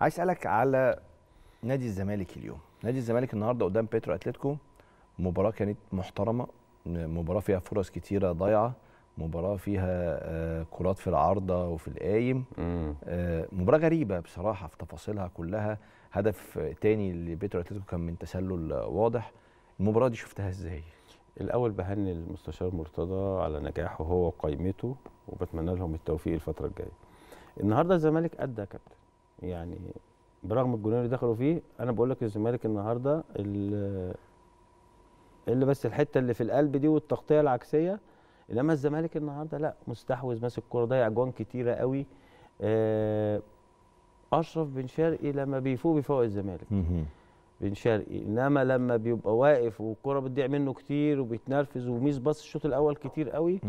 عايز اسالك على نادي الزمالك اليوم نادي الزمالك النهارده قدام بيترو اتلتيكو مباراه كانت محترمه مباراه فيها فرص كتيره ضايعه مباراه فيها آه، كرات في العارضه وفي القايم آه، مباراه غريبه بصراحه في تفاصيلها كلها هدف تاني لبيترو اتلتيكو كان من تسلل واضح المباراه دي شفتها ازاي الاول بهني المستشار مرتضى على نجاحه هو وقايمته وبتمنى لهم التوفيق الفتره الجايه النهارده الزمالك ادى كابتن يعني برغم الجونين اللي دخلوا فيه انا بقول لك الزمالك النهارده اللي بس الحته اللي في القلب دي والتغطيه العكسيه انما الزمالك النهارده لا مستحوذ ماسك الكوره ضيع جوان كتيره قوي آه، اشرف بن شرقي لما بيفوق بيفوق الزمالك بن شرقي انما لما بيبقى واقف والكوره بتضيع منه كتير وبيتنرفز وميس باص الشوط الاول كتير قوي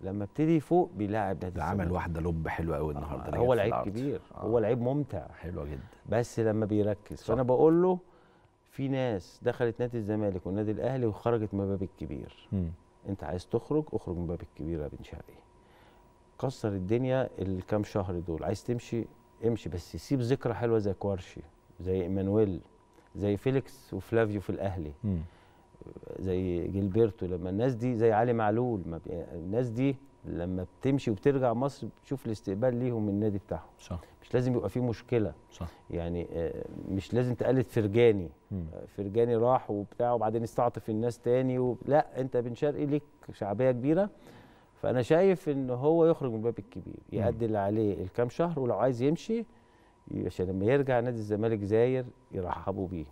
لما ابتدي يفوق بيلاعب نادي الزمالك عمل واحده لب حلوه قوي النهارده آه هو لعيب كبير آه هو لعيب ممتع حلوه جدا بس لما بيركز فانا بقول له في ناس دخلت نادي الزمالك والنادي الاهلي وخرجت من باب الكبير م. انت عايز تخرج اخرج من باب الكبير يا بن شرقي كسر الدنيا الكام شهر دول عايز تمشي امشي بس سيب ذكرى حلوه زي كوارشي زي ايمانويل زي فيليكس وفلافيو في الاهلي م. زي جيلبرتو لما الناس دي زي علي معلول ما الناس دي لما بتمشي وبترجع مصر بتشوف الاستقبال ليهم من النادي بتاعهم صح مش لازم يبقى في مشكله صح يعني آه، مش لازم تقلد فرجاني م. آه، فرجاني راح وبتاع وبعدين استعطف الناس تاني و... لا انت بن شرقي ليك شعبيه كبيره فانا شايف ان هو يخرج من الباب الكبير يأدي اللي عليه الكام شهر ولو عايز يمشي عشان لما يرجع نادي الزمالك زاير يرحبوا بيه